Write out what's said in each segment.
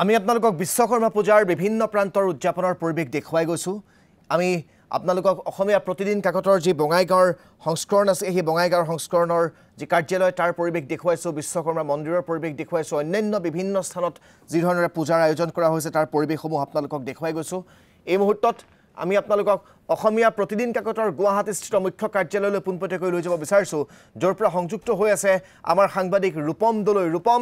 আমি আপোনালোকক বিশ্বকৰ্মা পূজাৰ বিভিন্ন প্ৰান্তৰ উদযাপনৰ পৰিৱেশ দেখুৱাই গৈছোঁ আমি আপোনালোকক অসমীয়া প্ৰতিদিন কাকতৰ যি বঙাইগাঁৱৰ সংস্কৰণ আছে সেই বঙাইগাঁৱৰ সংস্কৰণৰ যি কাৰ্যালয় তাৰ পৰিৱেশ দেখুৱাইছোঁ বিশ্বকৰ্মা মন্দিৰৰ পৰিৱেশ দেখুৱাইছোঁ অন্যান্য বিভিন্ন স্থানত যিধৰণেৰে পূজাৰ আয়োজন কৰা হৈছে তাৰ পৰিৱেশসমূহ আপোনালোকক দেখুৱাই গৈছোঁ এই মুহূৰ্তত আমি আপোনালোকক অসমীয়া প্ৰতিদিন কাকতৰ গুৱাহাটীস্থিত মুখ্য কাৰ্যালয়লৈ পোনপটীয়াকৈ লৈ যাব বিচাৰিছোঁ য'ৰ পৰা সংযুক্ত হৈ আছে আমাৰ সাংবাদিক ৰূপম দলৈ ৰূপম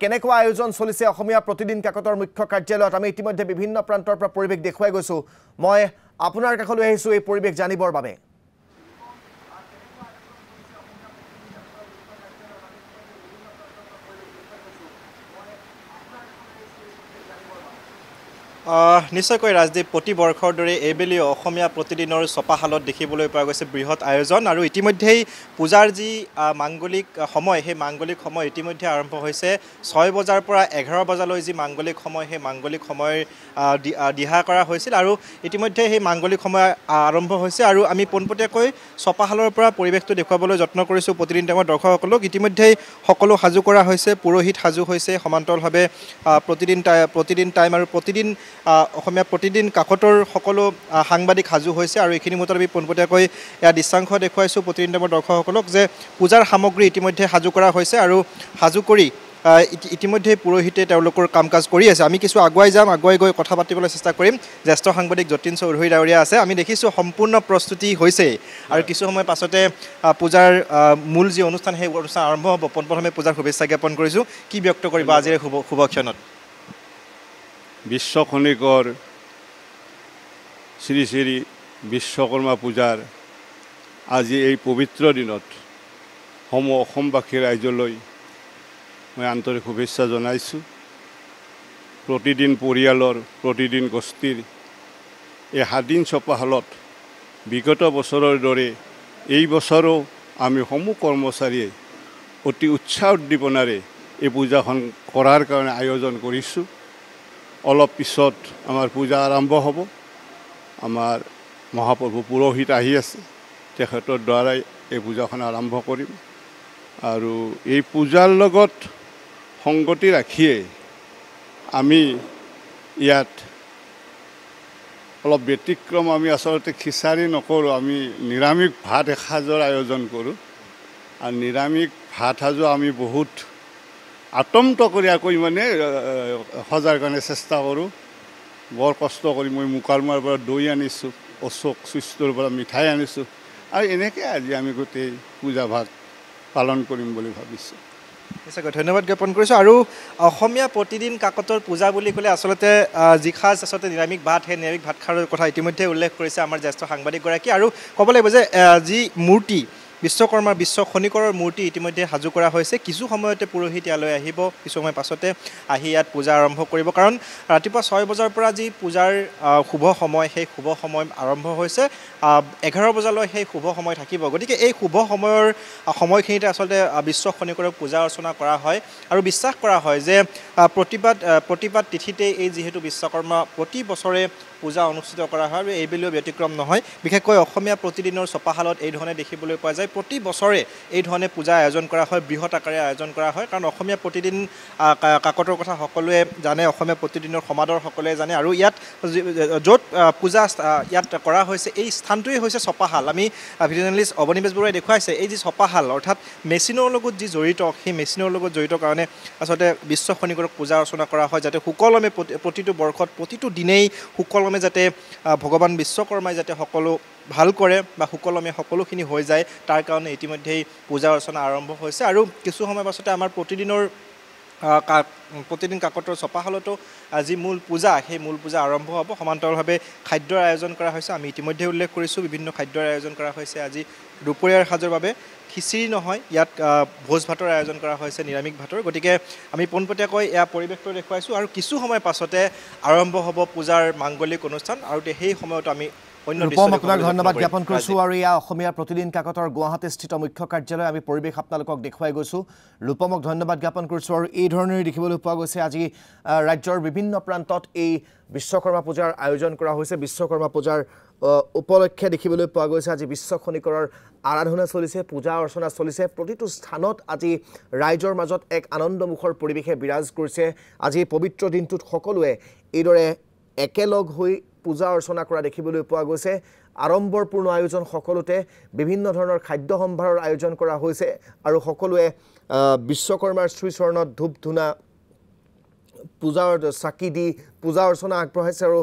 কেনেকুৱা আয়োজন চলিছে অসমীয়া প্ৰতিদিন কাকতৰ মুখ্য কাৰ্যালয়ত আমি ইতিমধ্যে বিভিন্ন প্ৰান্তৰ পৰা পৰিৱেশ দেখুৱাই গৈছোঁ মই আপোনাৰ কাষলৈ আহিছোঁ এই পৰিৱেশ জানিবৰ বাবে নিশ্চয়কৈ ৰাজদীপ প্ৰতি বৰ্ষৰ দৰে এইবেলি অসমীয়া প্ৰতিদিনৰ ছপাশালত দেখিবলৈ পোৱা গৈছে বৃহৎ আয়োজন আৰু ইতিমধ্যেই পূজাৰ যি মাংগলিক সময় সেই মাংগলিক সময় ইতিমধ্যে আৰম্ভ হৈছে ছয় বজাৰ পৰা এঘাৰ বজালৈ যি মাংগলিক সময় সেই মাংগলিক সময় দিহা কৰা হৈছিল আৰু ইতিমধ্যে সেই মাংগলিক সময় আৰম্ভ হৈছে আৰু আমি পোনপটীয়াকৈ ছপাশালৰ পৰা পৰিৱেশটো দেখুৱাবলৈ যত্ন কৰিছোঁ প্ৰতিদিন টাইমৰ দৰ্শকসকলক ইতিমধ্যেই সকলো সাজু কৰা হৈছে পুৰোহিত সাজু হৈছে সমান্তৰলভাৱে প্ৰতিদিন টাই প্ৰতিদিন টাইম আৰু প্ৰতিদিন অসমীয়া প্ৰতিদিন কাকতৰ সকলো সাংবাদিক সাজু হৈছে আৰু এইখিনি মুহূৰ্তত আমি পোনপটীয়াকৈ ইয়াৰ দৃশ্যাংশ দেখুৱাইছোঁ প্ৰতিনিধিমৰ দৰ্শকসকলক যে পূজাৰ সামগ্ৰী ইতিমধ্যে সাজু কৰা হৈছে আৰু সাজু কৰি ইতিমধ্যে পুৰোহিতে তেওঁলোকৰ কাম কাজ কৰি আছে আমি কিছু আগুৱাই যাম আগুৱাই গৈ কথা পাতিবলৈ চেষ্টা কৰিম জ্যেষ্ঠ সাংবাদিক যতীন চৌধুৰী ডাৱৰীয়া আছে আমি দেখিছোঁ সম্পূৰ্ণ প্ৰস্তুতি হৈছে আৰু কিছু সময় পাছতে পূজাৰ মূল যি অনুষ্ঠান সেই অনুষ্ঠান আৰম্ভ হ'ব পোনপ্ৰথমে পূজাৰ শুভেচ্ছা জ্ঞাপন কৰিছোঁ কি ব্যক্ত কৰিব আজিৰ শুভ শুভক্ষণত বিশ্বখনিকৰ শ্ৰী শ্ৰী বিশ্বকৰ্মা পূজাৰ আজি এই পবিত্ৰ দিনত সম অসমবাসী ৰাইজলৈ মই আন্তৰিক শুভেচ্ছা জনাইছোঁ প্ৰতিদিন পৰিয়ালৰ প্ৰতিদিন গোষ্ঠীৰ এই সাদিন চপাহালত বিগত বছৰৰ দৰে এই বছৰো আমি সমূহ কৰ্মচাৰীয়ে অতি উৎসাহ উদ্দীপনাৰে এই পূজাখন কৰাৰ কাৰণে আয়োজন কৰিছোঁ অলপ পিছত আমাৰ পূজা আৰম্ভ হ'ব আমাৰ মহাপ্ৰভু পুৰোহিত আহি আছে তেখেতৰ দ্বাৰাই এই পূজাখন আৰম্ভ কৰিম আৰু এই পূজাৰ লগত সংগতি ৰাখিয়েই আমি ইয়াত অলপ ব্যতিক্ৰম আমি আচলতে খিচাৰি নকৰোঁ আমি নিৰামিষ ভাত এসাঁজৰ আয়োজন কৰোঁ আৰু নিৰামিষ ভাত সাজো আমি বহুত আতংক কৰিয়াকৈ মানে সজাৰ কাৰণে চেষ্টা কৰোঁ বৰ কষ্ট কৰি মই মোকালমাৰ পৰা দৈ আনিছোঁ অশোক স্বাস্থ্যৰ পৰা মিঠাই আনিছোঁ আৰু এনেকৈ আজি আমি গোটেই পূজা ভাগ পালন কৰিম বুলি ভাবিছোঁ নিশ্চয়কৈ ধন্যবাদ জ্ঞাপন কৰিছোঁ আৰু অসমীয়া প্ৰতিদিন কাকতৰ পূজা বুলি ক'লে আচলতে যি যিসাজ আচলতে নিৰামিষ ভাত সেই নিৰামিষ ভাত খোৱাৰ কথা ইতিমধ্যে উল্লেখ কৰিছে আমাৰ জ্যেষ্ঠ সাংবাদিকগৰাকী আৰু ক'ব লাগিব যে যি মূৰ্তি বিশ্বকৰ্মাৰ বিশ্ব খনিকৰৰ মূৰ্তি ইতিমধ্যে সাজু কৰা হৈছে কিছু সময়তে পুৰোহিত ইয়ালৈ আহিব কিছু সময় পাছতে আহি ইয়াত পূজা আৰম্ভ কৰিব কাৰণ ৰাতিপুৱা ছয় বজাৰ পৰা যি পূজাৰ শুভ সময় সেই শুভ সময় আৰম্ভ হৈছে এঘাৰ বজালৈ সেই শুভ সময় থাকিব গতিকে এই শুভ সময়ৰ সময়খিনিতে আচলতে বিশ্ব খনিকৰক পূজা অৰ্চনা কৰা হয় আৰু বিশ্বাস কৰা হয় যে প্ৰতিবাদ প্ৰতিবাদ তিথিতেই এই যিহেতু বিশ্বকৰ্মা প্ৰতি বছৰে পূজা অনুষ্ঠিত কৰা হয় আৰু এইবেলিও ব্যতিক্ৰম নহয় বিশেষকৈ অসমীয়া প্ৰতিদিনৰ চপাশালত এইধৰণে দেখিবলৈ পোৱা যায় প্ৰতি বছৰে এইধৰণে পূজা আয়োজন কৰা হয় বৃহৎ আকাৰে আয়োজন কৰা হয় কাৰণ অসমীয়া প্ৰতিদিন কাকতৰ কথা সকলোৱে জানে অসমীয়া প্ৰতিদিনৰ সমাদৰ সকলোৱে জানে আৰু ইয়াত য'ত পূজা ইয়াত কৰা হৈছে এই স্থানটোৱেই হৈছে চপাশাল আমি ভিডিঅ' ভিডিঅ'লিষ্ট বৰুৱাই দেখুৱাইছে এই যি চপাশাল অৰ্থাৎ মেচিনৰ লগত যি জড়িত সেই মেচিনৰ লগত জড়িত কাৰণে আচলতে বিশ্ব খনিকৰক পূজা অৰ্চনা কৰা হয় যাতে সুকলমে প্ৰতিটো বৰ্ষত প্ৰতিটো দিনেই সুকলমে সুকলমে যাতে ভগৱান বিশ্বকৰ্মাই যাতে সকলো ভাল কৰে বা সুকলমে সকলোখিনি হৈ যায় তাৰ কাৰণে ইতিমধ্যেই পূজা অৰ্চনা আৰম্ভ হৈছে আৰু কিছু সময় পাছতে আমাৰ প্ৰতিদিনৰ কা প্ৰতিদিন কাকতৰ ছপাশালতো যি মূল পূজা সেই মূল পূজা আৰম্ভ হ'ব সমান্তৰালভাৱে খাদ্যৰ আয়োজন কৰা হৈছে আমি ইতিমধ্যে উল্লেখ কৰিছোঁ বিভিন্ন খাদ্যৰ আয়োজন কৰা হৈছে আজি দুপৰীয়াৰ সাজৰ বাবে খিচিৰি নহয় ইয়াত ভোজ ভাতৰ আয়োজন কৰা হৈছে নিৰামিষ ভাতৰ গতিকে আমি পোনপটীয়াকৈ এয়া পৰিৱেশটো দেখুৱাইছোঁ আৰু কিছু সময় পাছতে আৰম্ভ হ'ব পূজাৰ মাংগলিক অনুষ্ঠান আৰু সেই সময়ত আমি ৰূপম আপোনাক ধন্যবাদ জ্ঞাপন কৰিছোঁ আৰু এয়া অসমীয়া প্ৰতিদিন কাকতৰ গুৱাহাটীস্থিত মুখ্য কাৰ্যালয় আমি পৰিৱেশ আপোনালোকক দেখুৱাই গৈছোঁ ৰূপমক ধন্যবাদ জ্ঞাপন কৰিছোঁ আৰু এই ধৰণেৰে দেখিবলৈ পোৱা গৈছে আজি ৰাজ্যৰ বিভিন্ন প্ৰান্তত এই বিশ্বকৰ্মা পূজাৰ আয়োজন কৰা হৈছে বিশ্বকৰ্মা পূজাৰ উপলক্ষে দেখিবলৈ পোৱা গৈছে আজি বিশ্ব খনিকৰৰ আৰাধনা চলিছে পূজা অৰ্চনা চলিছে প্ৰতিটো স্থানত আজি ৰাইজৰ মাজত এক আনন্দমুখৰ পৰিৱেশে বিৰাজ কৰিছে আজি পবিত্ৰ দিনটোত সকলোৱে এইদৰে একেলগ হৈ পূজা অৰ্চনা কৰা দেখিবলৈ পোৱা গৈছে আড়ম্বৰপূৰ্ণ আয়োজন সকলোতে বিভিন্ন ধৰণৰ খাদ্য সম্ভাৰৰ আয়োজন কৰা হৈছে আৰু সকলোৱে বিশ্বকৰ্মাৰ শ্ৰীচৰণত ধূপ ধূনা পূজাৰ চাকি দি পূজা অৰ্চনা আগবঢ়াইছে আৰু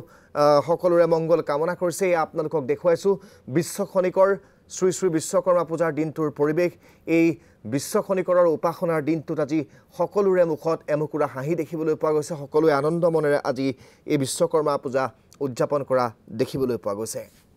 সকলোৰে মংগল কামনা কৰিছে এয়া আপোনালোকক দেখুৱাইছোঁ বিশ্বখনিকৰ শ্ৰী শ্ৰী বিশ্বকৰ্মা পূজাৰ দিনটোৰ পৰিৱেশ এই বিশ্বখনিকৰৰ উপাসনাৰ দিনটোত আজি সকলোৰে মুখত এমুকুৰা হাঁহি দেখিবলৈ পোৱা গৈছে সকলোৱে আনন্দ মনেৰে আজি এই বিশ্বকৰ্মা পূজা উদযাপন কৰা দেখিবলৈ পোৱা গৈছে